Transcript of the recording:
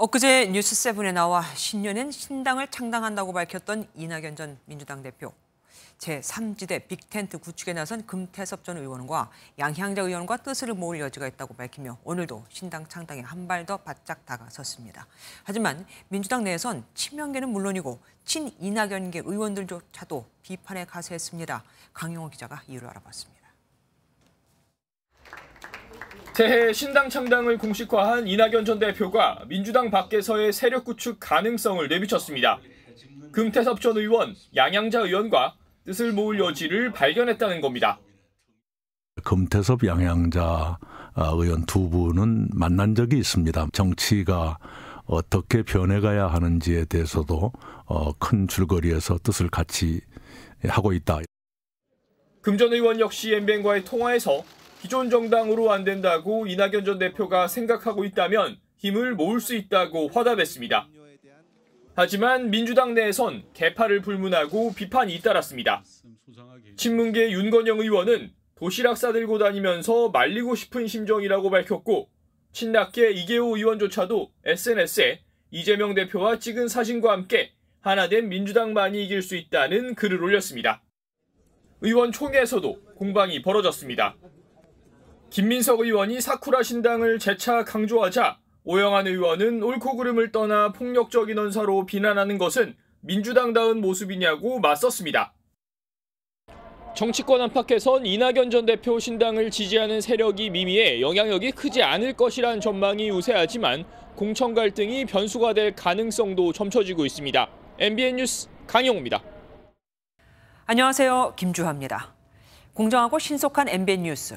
엊그제 뉴스7에 나와 신년엔 신당을 창당한다고 밝혔던 이낙연 전 민주당 대표. 제3지대 빅텐트 구축에 나선 금태섭 전 의원과 양향자 의원과 뜻을 모을 여지가 있다고 밝히며 오늘도 신당 창당에 한 발 더 바짝 다가섰습니다. 하지만 민주당 내에선 친명계는 물론이고 친이낙연계 의원들조차도 비판에 가세했습니다. 강용호 기자가 이유를 알아봤습니다. 대해 신당 창당을 공식화한 이낙연 전 대표가 민주당 밖에서의 세력 구축 가능성을 내비쳤습니다. 금태섭 전 의원, 양양자 의원과 뜻을 모을 여지를 발견했다는 겁니다. 금태섭 양양자 아, 의원 두 분은 만난 적이 있습니다. 정치가 어떻게 변해가야 하는지에 대해서도 어, 큰 줄거리에서 뜻을 같이 하고 있다. 금 전 의원 역시 엠뱅과의 통화에서 기존 정당으로 안 된다고 이낙연 전 대표가 생각하고 있다면 힘을 모을 수 있다고 화답했습니다. 하지만 민주당 내에선 개파를 불문하고 비판이 잇따랐습니다. 친문계 윤건영 의원은 도시락 싸들고 다니면서 말리고 싶은 심정이라고 밝혔고 친낙계 이계호 의원조차도 SNS에 이재명 대표와 찍은 사진과 함께 하나된 민주당만이 이길 수 있다는 글을 올렸습니다. 의원 총회에서도 공방이 벌어졌습니다. 김민석 의원이 사쿠라 신당을 재차 강조하자 오영환 의원은 옳고 그름을 떠나 폭력적인 언사로 비난하는 것은 민주당다운 모습이냐고 맞섰습니다. 정치권 안팎에선 이낙연 전 대표 신당을 지지하는 세력이 미미해 영향력이 크지 않을 것이란 전망이 우세하지만 공천 갈등이 변수가 될 가능성도 점쳐지고 있습니다. MBN 뉴스 강용우입니다 안녕하세요. 김주하입니다. 공정하고 신속한 MBN 뉴스.